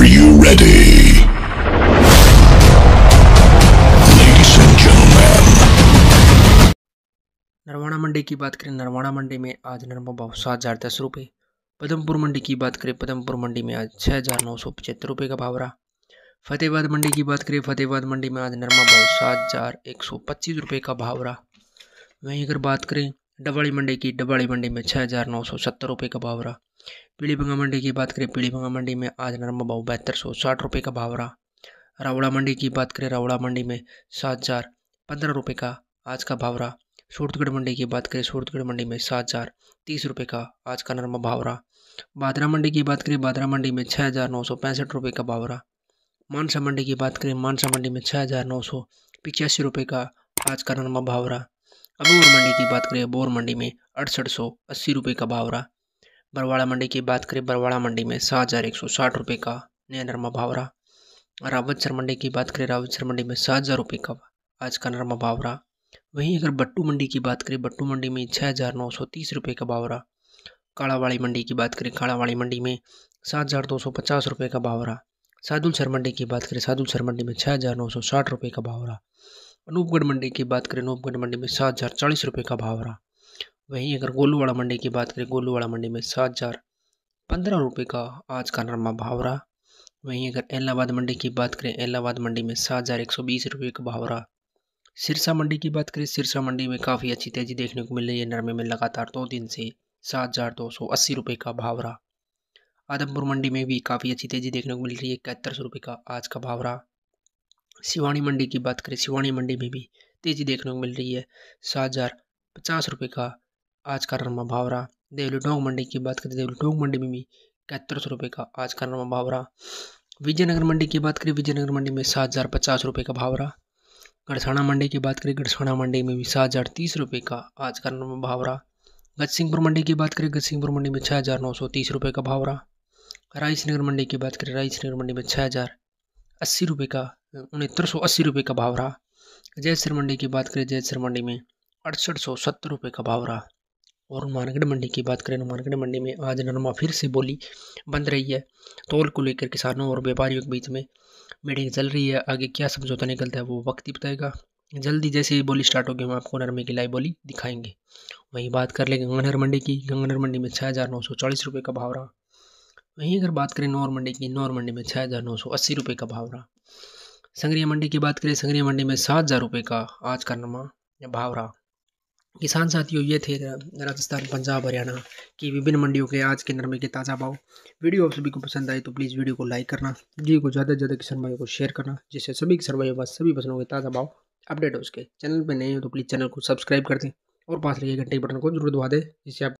Are you ready? Ladies and gentlemen. Narwana मंडी की बात करें नरवाना मंडी में आज नरमा भाव सात हज़ार दस रुपये पदमपुर मंडी की बात करें पदमपुर मंडी में आज छः हज़ार नौ सौ पचहत्तर रुपये का भाव रहा फतेहाबाद मंडी की बात करें फतेहबाद मंडी में आज नरमा भाव सात हज़ार एक सौ पच्चीस रुपये का भाव रहा वहीं अगर बात करें डबाड़ी मंडी की डबाड़ी मंडी में छः हज़ार नौ सौ सत्तर रुपये का भाव रहा भंगा मंडी की बात करें भंगा मंडी में आज नरमा भाव बहत्तर सौ साठ रुपये का भाव रहा रावड़ा मंडी की बात करें रावड़ा मंडी में सात हज़ार पंद्रह रुपये का आज का भाव रहा सूरतगढ़ मंडी की बात करें सूरतगढ़ मंडी में सात हज़ार तीस रुपये का आज का नरमा भाव रहा बादरा मंडी की बात करें बादरा मंडी में छः हज़ार नौ सौ पैंसठ रुपये का भाव रहा मानसा मंडी की बात करें मानसा मंडी में छः हज़ार नौ सौ पिचासी रुपये का आज का नरमा भाव रहा अबोर मंडी की बात करें अबोर मंडी में अड़सठ सौ अस्सी रुपये का भाव रहा बरवाड़ा मंडी की बात करें बरवाड़ा मंडी में सात हज़ार एक सौ साठ रुपये का नया नरमा भाव रहा रावतसर मंडी की बात करें रावतसर मंडी में सात हज़ार रुपये का आज का नरमा भाव रहा वहीं अगर बट्टू मंडी की बात करें बट्टू मंडी में छः हज़ार नौ सौ तीस रुपये का भाव रहा काड़ावाड़ी मंडी की बात करें काड़ावाड़ी मंडी में सात हज़ार दो सौ पचास रुपये का भाव रहा सादुलसर मंडी की बात करें सर मंडी में छः हज़ार नौ सौ साठ रुपये का भाव रहा अनूपगढ़ मंडी की बात करें अनूपगढ़ मंडी में सात हज़ार चालीस रुपये का भाव रहा वहीं अगर गोलूवाड़ा मंडी की बात करें गोलूवाड़ा मंडी में सात हज़ार पंद्रह रुपये का आज का नरमा भाव रहा वहीं अगर इलाहाबाद मंडी की बात करें इलाहाबाद मंडी में सात हज़ार एक सौ बीस रुपये का भाव रहा सिरसा मंडी की बात करें सिरसा मंडी में काफ़ी अच्छी तेज़ी देखने को मिल रही है नरमे में लगातार दो दिन से सात हज़ार दो सौ अस्सी रुपये का भाव रहा आदमपुर मंडी में भी काफ़ी अच्छी तेज़ी देखने को मिल रही है इकहत्तर सौ रुपये का आज का भाव रहा शिवानी मंडी की बात करें शिवानी मंडी में भी तेज़ी देखने को मिल रही है सात हज़ार पचास रुपये का आज का रनमा भाव रहा देवलीटोंग मंडी की बात करें देवली टोंग मंडी में भी इकहत्तर सौ रुपये का आज का रनमा भाव रहा विजयनगर मंडी की बात करें विजयनगर मंडी में सात हज़ार पचास रुपये का भाव रहा गढ़साना मंडी की बात करें गढ़साना मंडी में भी सात हज़ार तीस रुपये का आज का रनमा भाव रहा गजसिंहपुर मंडी की बात करें गजसिंहपुर मंडी में छः हज़ार नौ सौ तीस रुपये का भाव रहा नगर मंडी की बात करें नगर मंडी में छः हज़ार अस्सी रुपये का उनहत्तर सौ अस्सी रुपये का भाव रहा जयसर मंडी की बात करें जयसर मंडी में अड़सठ सौ सत्तर रुपये का भाव रहा और मार्केट मंडी की बात करें तो मार्केट मंडी में आज नरमा फिर से बोली बंद रही है तोल को लेकर किसानों और व्यापारियों के बीच में मीटिंग चल रही है आगे क्या समझौता निकलता है वो वक्त ही बताएगा जल्दी जैसे ही बोली स्टार्ट होगी हम आपको नरमे की लाई बोली दिखाएंगे वहीं बात कर ले गंगानगर मंडी की गंगानगर मंडी में छः हज़ार नौ सौ चालीस रुपये का भाव रहा वहीं अगर बात करें नौर मंडी की नौर मंडी में छः हज़ार नौ सौ अस्सी रुपये का भाव रहा संगरिया मंडी की बात करें संगरिया मंडी में सात हज़ार रुपये का आज का नरमा भाव रहा किसान साथियों ये थे राजस्थान पंजाब हरियाणा की विभिन्न मंडियों के आज के नरमे के ताज़ा भाव वीडियो आप सभी को पसंद आए तो प्लीज़ वीडियो को लाइक करना वीडियो को ज़्यादा से ज़्यादा किसान भाइयों को शेयर करना जिससे सभी किसान भाइयों के सभी फसलों के ताज़ा भाव अपडेट हो सके चैनल पर नए हो तो प्लीज़ चैनल को सब्सक्राइब कर दें और पास लगे घंटे के बटन को जरूर दबा दें जिससे आप